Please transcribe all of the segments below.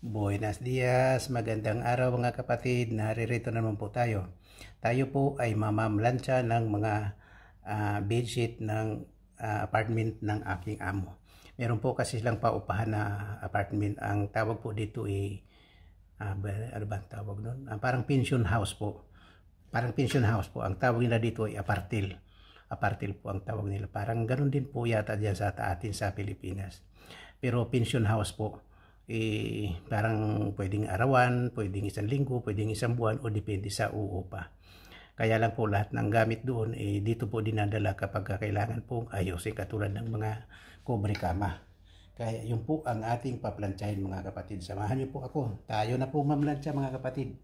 Buenas dias, magandang araw mga kapatid, naririto naman po tayo. Tayo po ay mamamlansya ng mga uh, bedsheet ng uh, apartment ng aking amo. Meron po kasi silang paupahan na apartment. Ang tawag po dito ay, uh, ano ba ang tawag nun? Uh, parang pension house po. Parang pension house po. Ang tawag nila dito ay apartil. Apartil po ang tawag nila. Parang ganun din po yata dyan sa atin sa Pilipinas. Pero pension house po eh, parang pwedeng arawan, pwedeng isang linggo, pwedeng isang buwan o depende sa uupa. Kaya lang po lahat ng gamit doon eh, dito po dinadala kapag kailangan pong ayusin katulad ng mga kubrekama. Kaya yun po ang ating paplantsahin mga kapatid. Samahan niyo po ako. Tayo na po mamlantsa mga kapatid.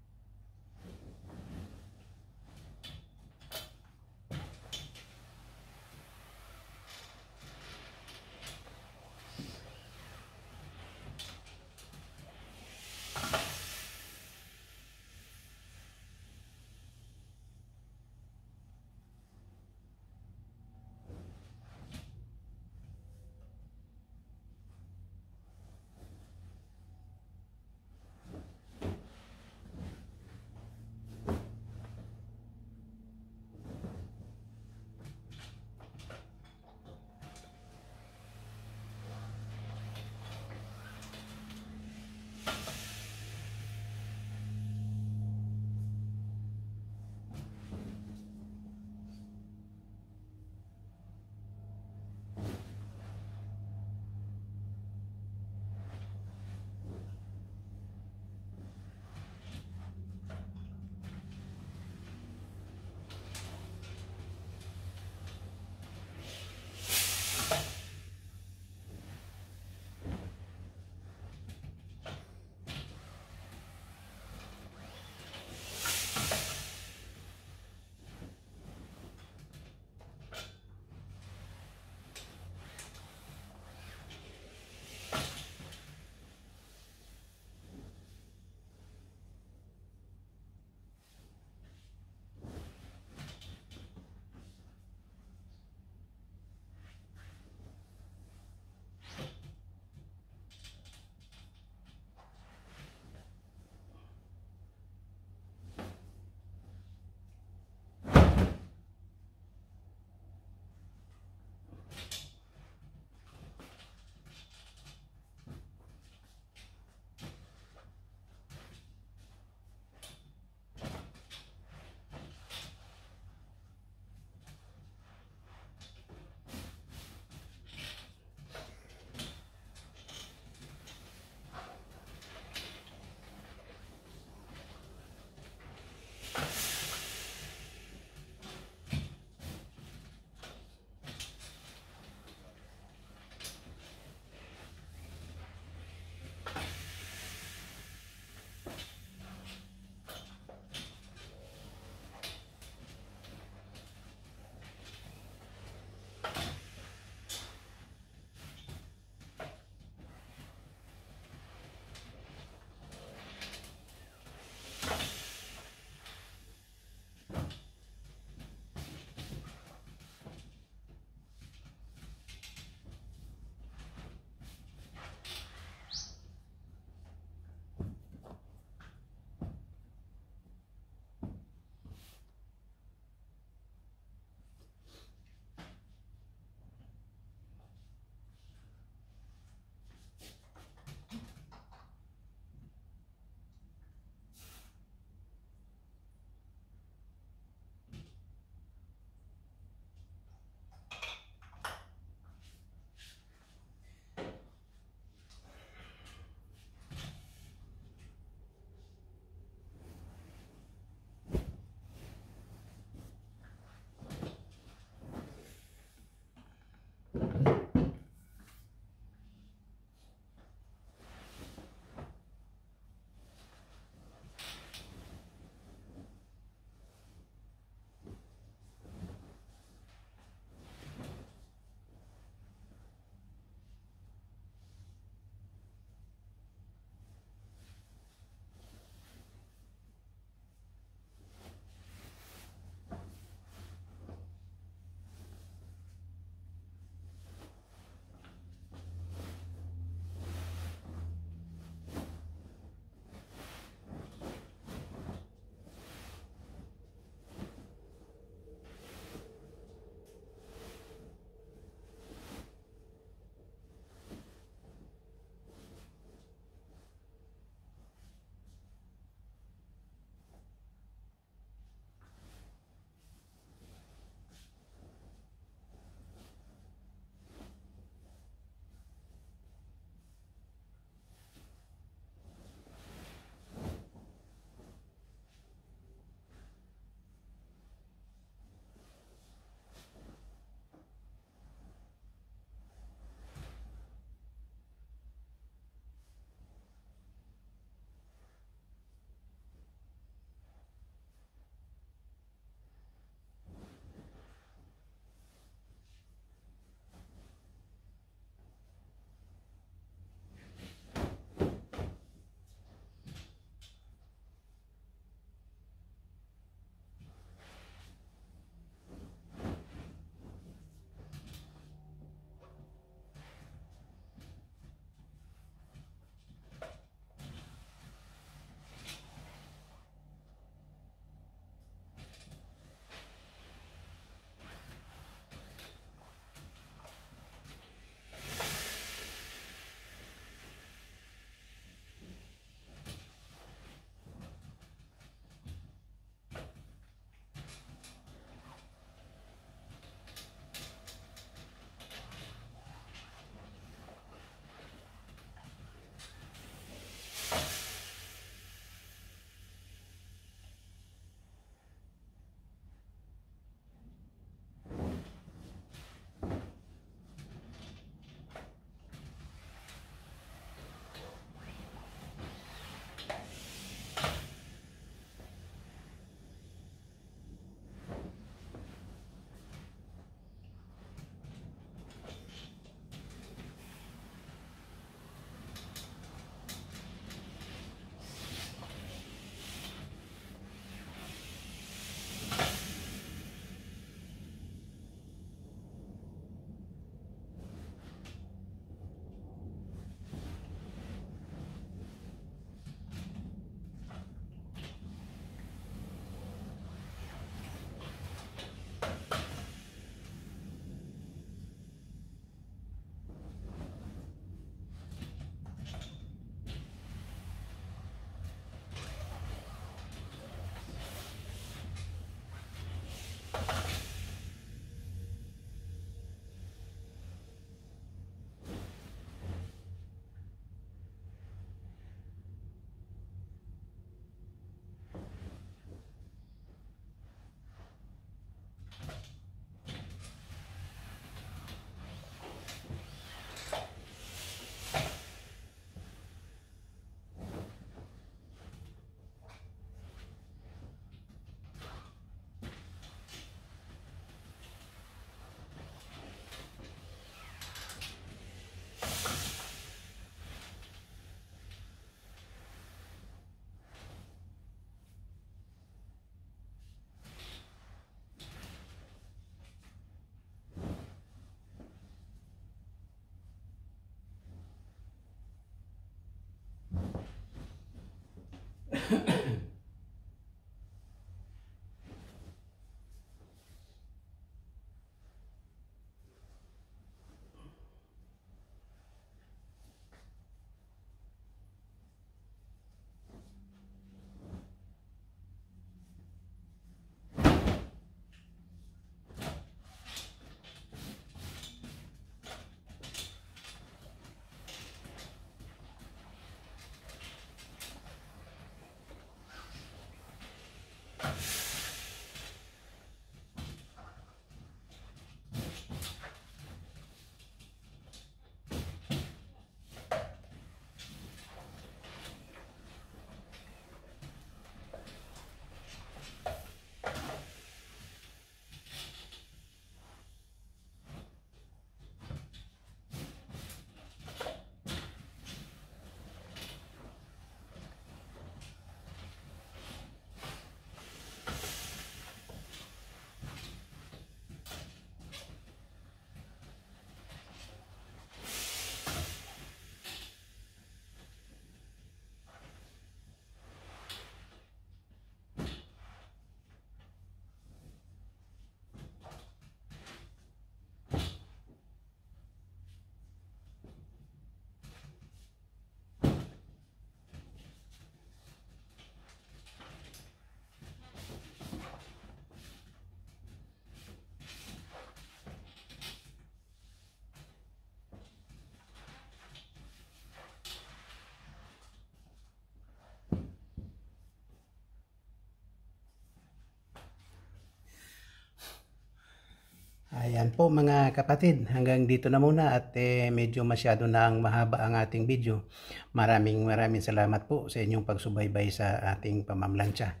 Ayan po mga kapatid, hanggang dito na muna at eh, medyo masyado na ang mahaba ang ating video. Maraming maraming salamat po sa inyong pagsubaybay sa ating pamamlansya.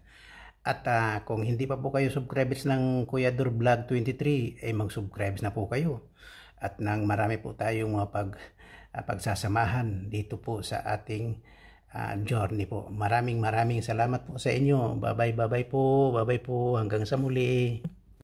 At uh, kung hindi pa po kayo subscribers ng Kuya Dur Vlog 23, eh mag-subscribes na po kayo. At nang marami po tayong mga pag, uh, pagsasamahan dito po sa ating uh, journey po. Maraming maraming salamat po sa inyo. bye bye-bye po, bye-bye po, hanggang sa muli.